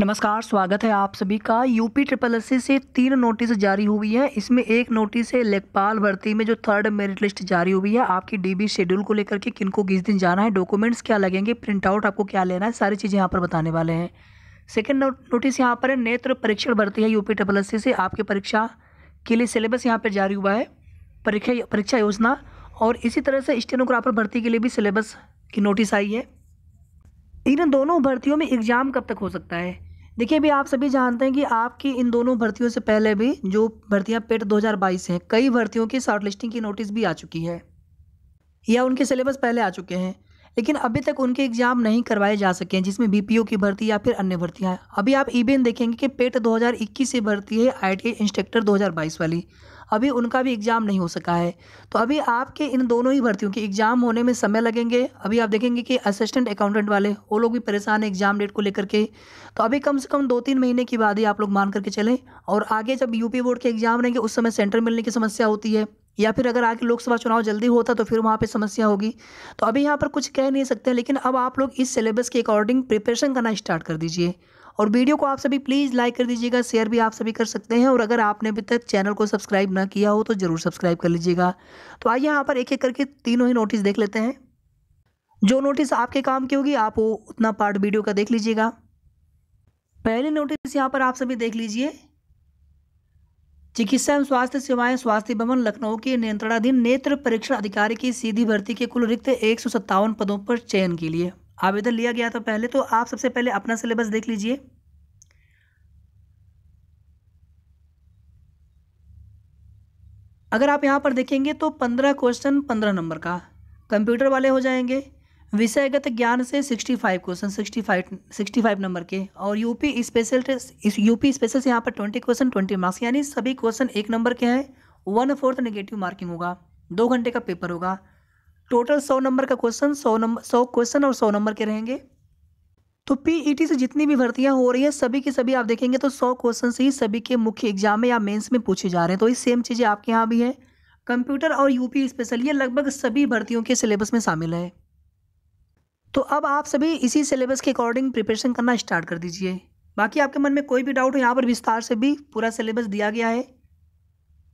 नमस्कार स्वागत है आप सभी का यूपी ट्रिपल एस से तीन नोटिस जारी हुई है इसमें एक नोटिस है लेखपाल भर्ती में जो थर्ड मेरिट लिस्ट जारी हुई है आपकी डीबी शेड्यूल को लेकर के किनको किस दिन जाना है डॉक्यूमेंट्स क्या लगेंगे प्रिंट आउट आपको क्या लेना है सारी चीज़ें यहाँ पर बताने वाले हैं सेकेंड नोटिस यहाँ पर है नेत्र परीक्षण भर्ती है यूपी ट्रिपल एस से आपकी परीक्षा के लिए सिलेबस यहाँ पर जारी हुआ है परीक्षा परीक्षा योजना और इसी तरह से स्टेनोग्राफर भर्ती के लिए भी सिलेबस की नोटिस आई है इन दोनों भर्तियों में एग्ज़ाम कब तक हो सकता है देखिए अभी आप सभी जानते हैं कि आपकी इन दोनों भर्तियों से पहले भी जो भर्तियां पेट 2022 हैं कई भर्तियों की शॉर्ट लिस्टिंग की नोटिस भी आ चुकी है या उनके सिलेबस पहले आ चुके हैं लेकिन अभी तक उनके एग्जाम नहीं करवाए जा सके हैं जिसमें बी की भर्ती या फिर अन्य भर्तियाँ अभी आप ई e देखेंगे कि पेट दो से भर्ती है आई इंस्ट्रक्टर दो वाली अभी उनका भी एग्ज़ाम नहीं हो सका है तो अभी आपके इन दोनों ही भर्तियों के एग्ज़ाम होने में समय लगेंगे अभी आप देखेंगे कि असिस्टेंट अकाउंटेंट वाले वो लोग भी परेशान हैं एग्ज़ाम डेट को लेकर के तो अभी कम से कम दो तीन महीने के बाद ही आप लोग मान करके चलें और आगे जब यूपी बोर्ड के एग्ज़ाम रहेंगे उस समय सेंटर मिलने की समस्या होती है या फिर अगर आगे लोकसभा चुनाव जल्दी होता तो फिर वहाँ पे समस्या होगी तो अभी यहाँ पर कुछ कह नहीं सकते लेकिन अब आप लोग इस सिलेबस के अकॉर्डिंग प्रिपरेशन करना स्टार्ट कर दीजिए और वीडियो को आप सभी प्लीज़ लाइक कर दीजिएगा शेयर भी आप सभी कर सकते हैं और अगर आपने अभी तक चैनल को सब्सक्राइब ना किया हो तो ज़रूर सब्सक्राइब कर लीजिएगा तो आइए यहाँ पर एक एक करके तीनों ही नोटिस देख लेते हैं जो नोटिस आपके काम की होगी आप वो उतना पार्ट वीडियो का देख लीजिएगा पहले नोटिस यहाँ पर आप सभी देख लीजिए चिकित्सा एवं स्वास्थ्य सेवाएं स्वास्थ्य भवन लखनऊ के नियंत्रणाधीन नेत्र परीक्षण अधिकारी की सीधी भर्ती के कुल रिक्त एक पदों पर चयन के लिए आवेदन लिया गया था पहले तो आप सबसे पहले अपना सिलेबस देख लीजिए अगर आप यहाँ पर देखेंगे तो पंद्रह क्वेश्चन पंद्रह नंबर का कंप्यूटर वाले हो जाएंगे विषयगत ज्ञान से sixty five question sixty five sixty five number के और यूपी स्पेशल इस यूपी स्पेशल से यहाँ पर ट्वेंटी क्वेश्चन ट्वेंटी मार्क्स यानी सभी क्वेश्चन एक नंबर के हैं वन फोर्थ नेगेटिव मार्किंग होगा दो घंटे का पेपर होगा टोटल सौ नंबर का क्वेश्चन सौ नंबर सौ क्वेश्चन और सौ नंबर के रहेंगे तो पीईटी e से जितनी भी भर्तियां हो रही हैं सभी के सभी आप देखेंगे तो सौ क्वेश्चन ही सभी के मुख्य एग्जाम में या मेंस में पूछे जा रहे हैं तो ये सेम चीज़ें आपके यहाँ भी हैं कंप्यूटर और यूपी स्पेशल ये लगभग सभी भर्तियों के सिलेबस में शामिल है तो अब आप सभी इसी सिलेबस के अकॉर्डिंग प्रिपरेशन करना स्टार्ट कर दीजिए बाकी आपके मन में कोई भी डाउट हो यहाँ पर विस्तार से भी पूरा सिलेबस दिया गया है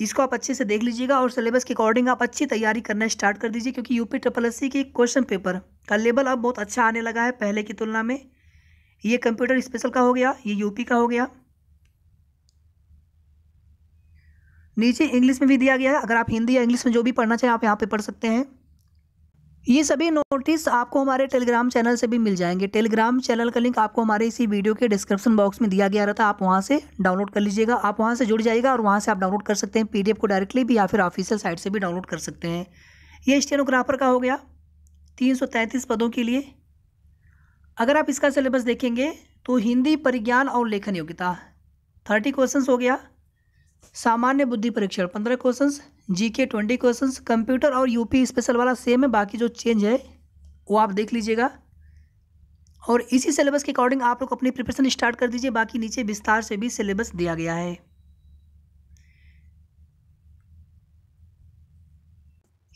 इसको आप अच्छे से देख लीजिएगा और सिलेबस के अकॉर्डिंग आप अच्छी तैयारी करना स्टार्ट कर दीजिए क्योंकि यूपी ट्रिपल एस के क्वेश्चन पेपर का लेवल अब बहुत अच्छा आने लगा है पहले की तुलना में ये कंप्यूटर स्पेशल का हो गया ये यूपी का हो गया नीचे इंग्लिश में भी दिया गया है अगर आप हिंदी या इंग्लिश में जो भी पढ़ना चाहें आप यहाँ पे पढ़ सकते हैं ये सभी नोटिस आपको हमारे टेलीग्राम चैनल से भी मिल जाएंगे टेलीग्राम चैनल का लिंक आपको हमारे इसी वीडियो के डिस्क्रिप्शन बॉक्स में दिया गया रहता आप वहाँ से डाउनलोड कर लीजिएगा आप वहाँ से जुड़ जाएगा और वहाँ से आप डाउनलोड कर सकते हैं पीडीएफ को डायरेक्टली भी या फिर ऑफिशियल साइट से भी डाउनलोड कर सकते हैं ये स्टेनोग्राफर का हो गया तीन पदों के लिए अगर आप इसका सिलेबस देखेंगे तो हिंदी परिज्ञान और लेखन योग्यता थर्टी क्वेश्चन हो गया सामान्य बुद्धि परीक्षण पंद्रह question G K twenty question computer और यूपी स्पेशल वाला सेम है बाकी जो चेंज है वो आप देख लीजिएगा और इसी सिलेबस के अकॉर्डिंग आप लोग अपनी प्रिपरेशन स्टार्ट कर दीजिए बाकी नीचे विस्तार से भी सिलेबस दिया गया है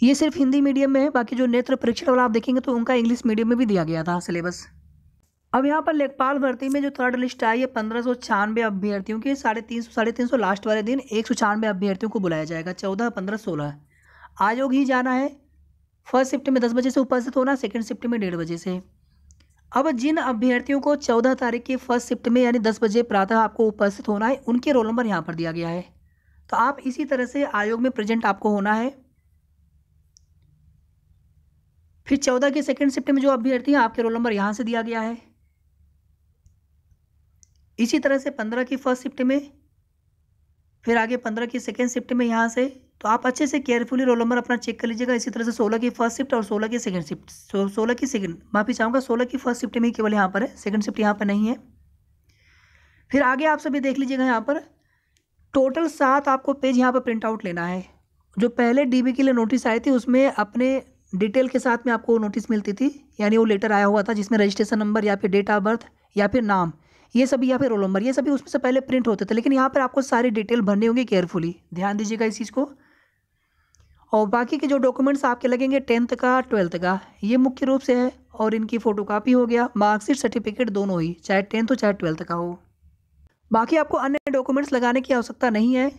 ये सिर्फ हिंदी मीडियम में है बाकी जो नेत्र परीक्षा वाला आप देखेंगे तो उनका इंग्लिश मीडियम में भी दिया गया था सिलेबस अब यहाँ पर लेखपाल भर्ती में जो थर्ड लिस्ट आई है पंद्रह सौ छियानवे अभ्यर्थियों की साढ़े तीन सौ साढ़े तीन सौ लास्ट वाले दिन एक सौ छियानवे अभ्यर्थियों को बुलाया जाएगा चौदह पंद्रह सोलह आयोग ही जाना है फर्स्ट शिफ्ट में दस बजे से उपस्थित होना सेकेंड शिफ्ट में डेढ़ बजे से अब जिन अभ्यर्थियों को चौदह तारीख के फर्स्ट शिफ्ट में यानी दस बजे प्रातः आपको उपस्थित होना है उनके रोल नंबर यहाँ पर दिया गया है तो आप इसी तरह से आयोग में प्रेजेंट आपको होना है फिर चौदह के सेकेंड शिफ्ट में जो अभ्यर्थी हैं आपके रोल नंबर यहाँ से दिया गया है इसी तरह से पंद्रह की फर्स्ट शिफ्ट में फिर आगे पंद्रह की सेकेंड शिफ्ट में यहाँ से तो आप अच्छे से केयरफुली रोल नंबर अपना चेक कर लीजिएगा इसी तरह से सोलह की फर्स्ट शिफ्ट और सोलह की सेकेंड शिफ्ट सो सोलह की सेकेंड माफी चाहूँगा सोलह की फर्स्ट शिफ्ट में ही केवल यहाँ पर है सेकेंड शिफ्ट यहाँ पर नहीं है फिर आगे आप सभी देख लीजिएगा यहाँ पर टोटल सात आपको पेज यहाँ पर प्रिंट आउट लेना है जो पहले डी के लिए नोटिस आई थी उसमें अपने डिटेल के साथ में आपको नोटिस मिलती थी यानी वो लेटर आया हुआ था जिसमें रजिस्ट्रेशन नंबर या फिर डेट ऑफ बर्थ या फिर नाम ये सभी या फिर रोल नंबर ये सभी उसमें से पहले प्रिंट होते थे लेकिन यहाँ पर आपको सारी डिटेल भरने होंगे केयरफुली ध्यान दीजिएगा इस चीज़ को और बाकी के जो डॉक्यूमेंट्स आपके लगेंगे टेंथ का ट्वेल्थ का ये मुख्य रूप से है और इनकी फ़ोटो कापी हो गया मार्कशीट सर्टिफिकेट दोनों ही चाहे टेंथ हो चाहे ट्वेल्थ का हो बाकी आपको अन्य डॉक्यूमेंट्स लगाने की आवश्यकता नहीं है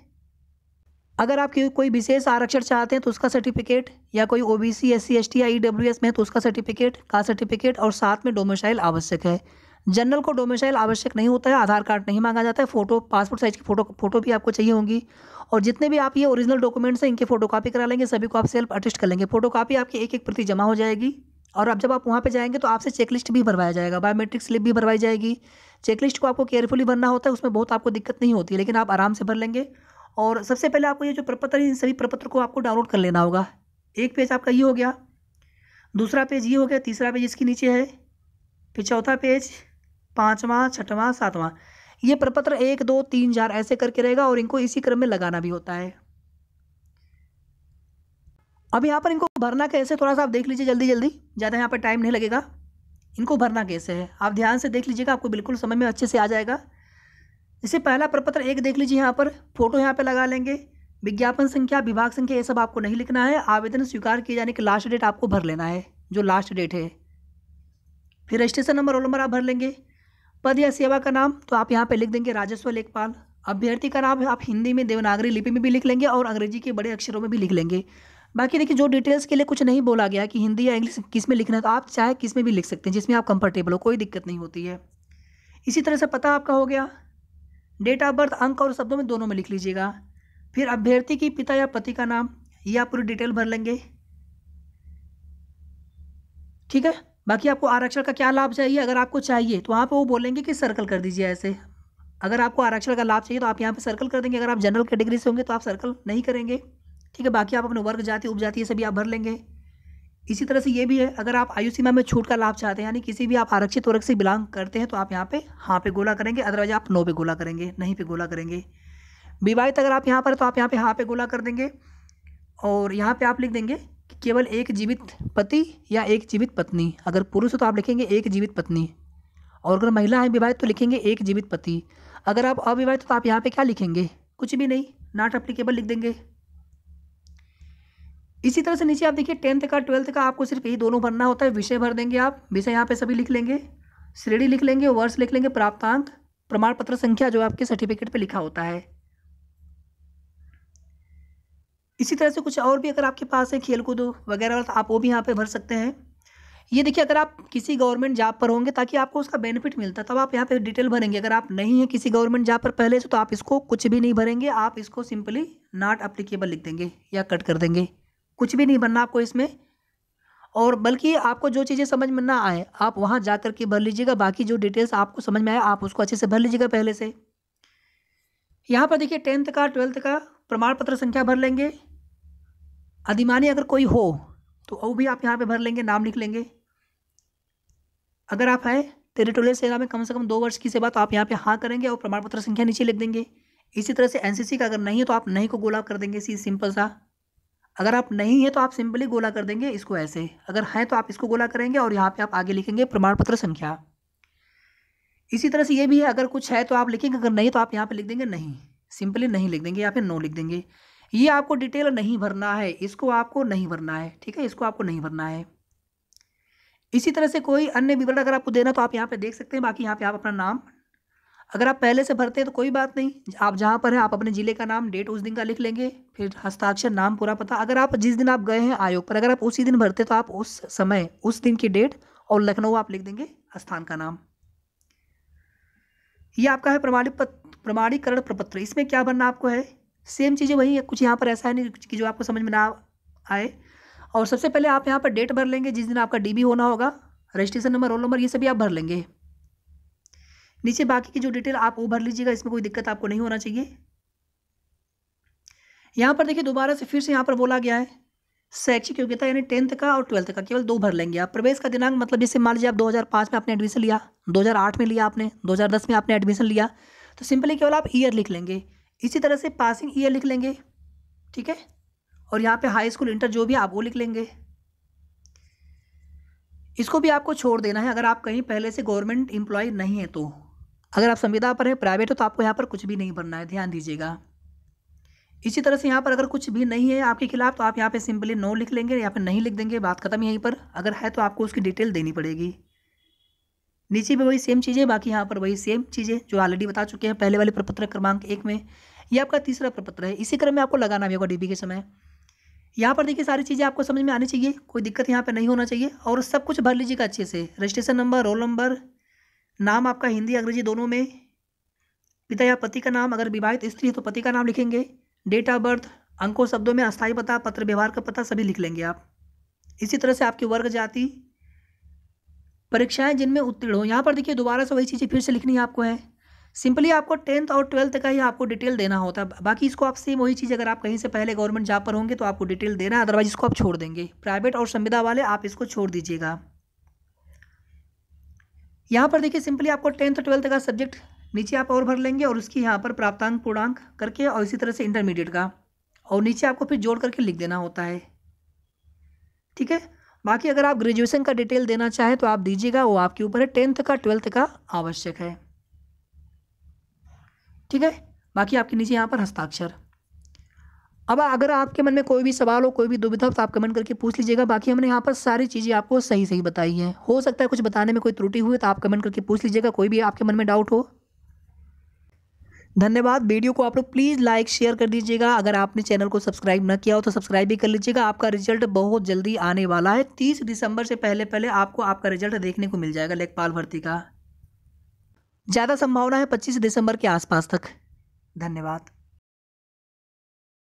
अगर आप कोई विशेष आरक्षण चाहते हैं तो उसका सर्टिफिकेट या कोई O B C S C S T या ई डब्ल्यू एस में है तो उसका सर्टिफिकेट का सर्टिफिकेट और साथ में डोमिसाइल आवश्यक है जनरल को डोमिसाइल आवश्यक नहीं होता है आधार कार्ड नहीं मांगा जाता है फोटो पासपोर्ट साइज़ की फ़ोटो फोटो भी आपको चाहिए होंगी और जितने भी आप ये ओरिजिनल डॉक्यूमेंट्स हैं इनके फोटो कापी करा लेंगे सभी को आप सेल्फ अटेस्ट कर लेंगे फोटो कापी आपकी एक एक प्रति जमा हो जाएगी और अब जब आप वहाँ पे जाएंगे तो आपसे चेकलिस्ट भी भरवाया जाएगा बायोमेट्रिक स्लिप भी भरवाई जाएगी चेकलिस्ट को आपको केयरफुली भरना होता है उसमें बहुत आपको दिक्कत नहीं होती है लेकिन आप आराम से भर लेंगे और सबसे पहले आपको ये जो प्रपत्र है इन सभी प्रपत्र को आपको डाउनलोड कर लेना होगा एक पेज आपका ये हो गया दूसरा पेज ये हो गया तीसरा पेज इसके नीचे है फिर चौथा पेज पाँचवा छठवां सातवां ये प्रपत्र एक दो तीन चार ऐसे करके रहेगा और इनको इसी क्रम में लगाना भी होता है अब यहाँ पर इनको भरना कैसे थोड़ा सा आप देख लीजिए जल्दी जल्दी ज़्यादा यहाँ पर टाइम नहीं लगेगा इनको भरना कैसे है आप ध्यान से देख लीजिएगा आपको बिल्कुल समय में अच्छे से आ जाएगा इससे पहला प्रपत्र एक देख लीजिए यहाँ पर फोटो यहाँ पर लगा लेंगे विज्ञापन संख्या विभाग संख्या ये सब आपको नहीं लिखना है आवेदन स्वीकार किए जाने की लास्ट डेट आपको भर लेना है जो लास्ट डेट है फिर रजिस्ट्रेशन नंबर रोल नंबर आप भर लेंगे पद या सेवा का नाम तो आप यहाँ पे लिख देंगे राजस्व लेखपाल अभ्यर्थी का नाम आप हिंदी में देवनागरी लिपि में भी लिख लेंगे और अंग्रेजी के बड़े अक्षरों में भी लिख लेंगे बाकी देखिए जो डिटेल्स के लिए कुछ नहीं बोला गया कि हिंदी या इंग्लिश किस में लिखना है तो आप चाहे किस में भी लिख सकते हैं जिसमें आप कंफर्टेबल हो कोई दिक्कत नहीं होती है इसी तरह से पता आपका हो गया डेट ऑफ बर्थ अंक और शब्दों में दोनों में लिख लीजिएगा फिर अभ्यर्थी की पिता या पति का नाम ये आप पूरी डिटेल भर लेंगे ठीक है बाकी आपको आरक्षण का क्या लाभ चाहिए अगर आपको चाहिए तो वहाँ पर वो बोलेंगे कि सर्कल कर दीजिए ऐसे अगर आपको आरक्षण का लाभ चाहिए तो आप यहाँ पर सर्कल कर देंगे अगर आप जनरल कैटेगरी से होंगे तो आप सर्कल नहीं करेंगे ठीक है बाकी आप अपने वर्ग जाति उपजाति ये सभी आप भर लेंगे इसी तरह से ये भी है अगर आप आयु सीमा में छूट का लाभ चाहते हैं यानी किसी भी आप आरक्षित वर्ग से बिलोंग करते हैं तो आप यहाँ पे हाँ पे गोला करेंगे अदरवाइज आप नो पे गोला करेंगे नहीं पे गोला करेंगे विवाहित अगर आप यहाँ पर तो आप यहाँ पे हाँ पे गोला कर देंगे और यहाँ पे आप लिख देंगे केवल एक जीवित पति या एक जीवित पत्नी अगर पुरुष हो तो आप लिखेंगे एक जीवित पत्नी और अगर महिला है विवाहित तो लिखेंगे एक जीवित पति अगर आप अविवाहित हो तो आप यहाँ पे क्या लिखेंगे कुछ भी नहीं नॉट अप्लीकेबल लिख देंगे इसी तरह से नीचे आप देखिए टेंथ का ट्वेल्थ का आपको सिर्फ यही दोनों भरना होता है विषय भर देंगे आप विषय यहाँ पे सभी लिख लेंगे श्रेणी लिख लेंगे वर्ष लिख लेंगे प्राप्तांक प्रमाण पत्र संख्या जो आपके सर्टिफिकेट पे लिखा होता है इसी तरह से कुछ और भी अगर आपके पास है खेल कूद वगैरह तो आप वो भी यहाँ पर भर सकते हैं ये देखिए अगर आप किसी गवर्नमेंट जॉब पर होंगे ताकि आपको उसका बेनिफिट मिलता तब आप यहाँ पे डिटेल भरेंगे अगर आप नहीं हैं किसी गवर्नमेंट जॉब पर पहले से तो आप इसको कुछ भी नहीं भरेंगे आप इसको सिंपली नॉट अप्लीकेबल लिख देंगे या कट कर देंगे कुछ भी नहीं भरना आपको इसमें और बल्कि आपको जो चीज़ें समझ में ना आए आप वहाँ जा करके के भर लीजिएगा बाकी जो डिटेल्स आपको समझ में आए आप उसको अच्छे से भर लीजिएगा पहले से यहाँ पर देखिए टेंथ का ट्वेल्थ का प्रमाण पत्र संख्या भर लेंगे अधिमानी अगर कोई हो तो वो भी आप यहाँ पे भर लेंगे नाम लिख लेंगे अगर आप हैं टेरिटोरियल सेवा में कम से कम दो वर्ष की सेवा तो आप यहाँ पे हाँ करेंगे और प्रमाण पत्र संख्या नीचे लिख देंगे इसी तरह से एनसीसी का अगर नहीं है तो आप नहीं को गोला कर देंगे सी सिंपल सा अगर आप नहीं है तो आप सिंपली गोला कर देंगे इसको ऐसे अगर हैं तो आप इसको गोला करेंगे और यहाँ पे आप आगे लिखेंगे प्रमाण पत्र संख्या इसी तरह से ये भी है अगर कुछ है तो आप लिखेंगे अगर नहीं तो आप यहाँ पे लिख देंगे नहीं सिंपली नहीं लिख देंगे या फिर नो लिख देंगे ये आपको डिटेल नहीं भरना है इसको आपको नहीं भरना है ठीक है इसको आपको नहीं भरना है इसी तरह से कोई अन्य विवरण अगर आपको देना तो आप यहाँ पे देख सकते हैं बाकी यहाँ पे आप अपना नाम अगर आप पहले से भरते हैं तो कोई बात नहीं आप जहाँ पर हैं आप अपने ज़िले का नाम डेट उस दिन का लिख लेंगे फिर हस्ताक्षर नाम पूरा पता अगर आप जिस दिन आप गए हैं आयोग पर अगर आप उसी दिन भरते तो आप उस समय उस दिन की डेट और लखनऊ आप लिख देंगे स्थान का नाम ये आपका है प्रमाणिक प्रमाणीकरण प्रपत्र इसमें क्या भरना आपको है सेम चीज़ें वही है कुछ यहाँ पर ऐसा है नहीं कि जो आपको समझ में ना आए और सबसे पहले आप यहाँ पर डेट भर लेंगे जिस दिन आपका डीबी होना होगा रजिस्ट्रेशन नंबर रोल नंबर ये सभी आप भर लेंगे नीचे बाकी की जो डिटेल आप वो भर लीजिएगा इसमें कोई दिक्कत आपको नहीं होना चाहिए यहाँ पर देखिए दोबारा से फिर से यहाँ पर बोला गया है शैक्षिक योग्यता यानी टेंथ का और ट्वेल्थ का केवल दो भर लेंगे आप प्रवेश का दिनांक मतलब जैसे मान लीजिए आप 2005 में आपने एडमिशन लिया 2008 में लिया आपने 2010 में आपने एडमिशन लिया तो सिंपली केवल आप ईयर लिख लेंगे इसी तरह से पासिंग ईयर लिख लेंगे ठीक है और यहाँ पे हाई स्कूल इंटर जो भी आप वो लिख लेंगे इसको भी आपको छोड़ देना है अगर आप कहीं पहले से गवर्नमेंट एम्प्लॉय नहीं है तो अगर आप संविदा पर है प्राइवेट हो तो आपको यहाँ पर कुछ भी नहीं भरना है ध्यान दीजिएगा इसी तरह से यहाँ पर अगर कुछ भी नहीं है आपके खिलाफ तो आप यहाँ पे सिंपली नो लिख लेंगे या फिर नहीं लिख देंगे बात खत्म यहीं पर अगर है तो आपको उसकी डिटेल देनी पड़ेगी नीचे भी वही सेम चीज़ें बाकी यहाँ पर वही सेम चीज़ें जो ऑलरेडी बता चुके हैं पहले वाले प्रपत्र क्रमांक एक में ये आपका तीसरा प्रपत्र है इसी क्रम में आपको लगाना भी होगा डीबी के समय यहाँ पर देखिए सारी चीज़ें आपको समझ में आनी चाहिए कोई दिक्कत यहाँ पर नहीं होना चाहिए और सब कुछ भर लीजिएगा अच्छे से रजिस्ट्रेशन नंबर रोल नंबर नाम आपका हिंदी अंग्रेजी दोनों में पिता या पति का नाम अगर विवाहित स्त्री है तो पति का नाम लिखेंगे डेट ऑफ बर्थ अंकों शब्दों में अस्थायी पता पत्र व्यवहार का पता सभी लिख लेंगे आप इसी तरह से आपकी वर्ग जाति परीक्षाएं जिनमें उत्तीर्ण हो यहाँ पर देखिए दोबारा से वही चीज़ें फिर से लिखनी है आपको है सिंपली आपको टेंथ और ट्वेल्थ का ही आपको डिटेल देना होता है बाकी इसको आप सेम वही चीज़ अगर आप कहीं से पहले गवर्नमेंट जॉब पर होंगे तो आपको डिटेल देना है अदरवाइज इसको आप छोड़ देंगे प्राइवेट और संविदा वाले आप इसको छोड़ दीजिएगा यहाँ पर देखिए सिंपली आपको टेंथ ट्वेल्थ का सब्जेक्ट नीचे आप और भर लेंगे और उसकी यहाँ पर प्राप्तांक पूर्णांक करके और इसी तरह से इंटरमीडिएट का और नीचे आपको फिर जोड़ करके लिख देना होता है ठीक है बाकी अगर आप ग्रेजुएशन का डिटेल देना चाहें तो आप दीजिएगा वो आपके ऊपर है टेंथ का ट्वेल्थ का आवश्यक है ठीक है बाकी आपके नीचे यहाँ पर हस्ताक्षर अब अगर आपके मन में कोई भी सवाल हो कोई भी दुविधा हो तो आप कमेंट करके पूछ लीजिएगा बाकी हमने यहाँ पर सारी चीज़ें आपको सही सही बताई हैं हो सकता है कुछ बताने में कोई त्रुटि हुई तो आप कमेंट करके पूछ लीजिएगा कोई भी आपके मन में डाउट हो धन्यवाद वीडियो को आप लोग प्लीज़ लाइक शेयर कर दीजिएगा अगर आपने चैनल को सब्सक्राइब न किया हो तो सब्सक्राइब भी कर लीजिएगा आपका रिजल्ट बहुत जल्दी आने वाला है तीस दिसंबर से पहले पहले आपको आपका रिजल्ट देखने को मिल जाएगा लेखपाल भर्ती का ज़्यादा संभावना है पच्चीस दिसंबर के आसपास तक धन्यवाद